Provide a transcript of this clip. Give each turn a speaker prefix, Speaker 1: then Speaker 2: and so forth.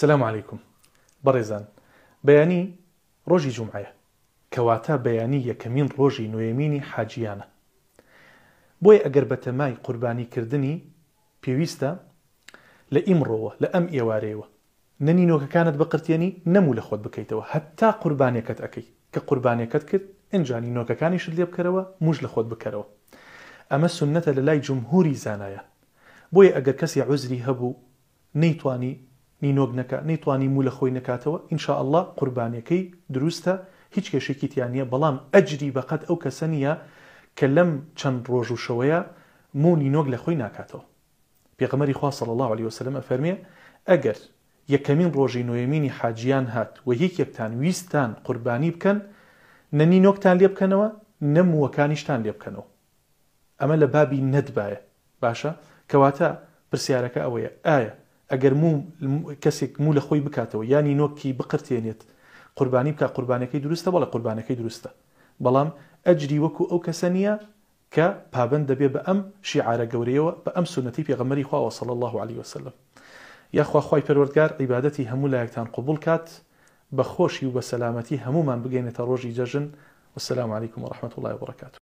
Speaker 1: سلام عیکم بەڕێزان بەیانی ڕۆژی جومعە کەواتە بەیانی یەکەمین ڕۆژی نوێمینی حاجیانە بۆی ئەگەر بەتەمای قوربانیکردنی پێویستە لە ئیمڕۆوە لە ئەم ئێوارەیەوە نەنی نۆکەکانت بەقرتێنی نەموو لە خۆت بکەیتەوە هەتتا قوربانەکەت ئەەکەی کە قوربانەکەت کرد ئەنجانی نۆکەکانی شت لێ بکەرەوە موش لە خۆت بکەرەوە ئەمە سنەتە لە لای جمهوری زانایە بۆیە ئەگەر کەسی عوزری هەبوو نەیتوانی نینۆگنەکە نەیتوانی مو لە خۆی نکاتەوە ئینشاء الله قوربانەکەی دروستە هیچ کێشێکی تیانە بەڵام ئەجری بەقەت ئەو کەسە نیە کە لەم چەند ڕۆژ و شەوەیە مو نینۆگ لە خۆی ناکاتەوە پێغمەری خواصل الله عليه وسلم ئەفەرمێ ئەگەر یەکەمین ڕۆژی نوێمینی حاجیان هات و یەکێکتان ویستان قوربانی بکەن نەنینۆکتان لێ بکەنەوە نەمووەکانیشتان لێ بکەنەوە ئەمە لە بابی نەتبایە باشە کەواتە پرسیارەکە ئەوەیە ئایا مو کەسێک مو لە خۆی بکاتەوە ینی نۆکی بقرتێنێت قوربانی بکە قوربانەکەی دروستە بەڵە قوربانەکەی دروستە بەڵام ئەجری وەکو ئەو کەسە نییە کە پابند دەبێ بە ئەم شیعارە گەورەیەوە بە ئەم سنەتی پێغەمەری خواوە سەڵ الله عليه وسلم یاخوا خوای پەروەردگار عیباەتی هەموو لایەکتان قبول کات بە خۆشی و بە سەلامەتی هەمومان بگەینێتە ڕۆژی جەژن وسلام علیکم و الله وبركاته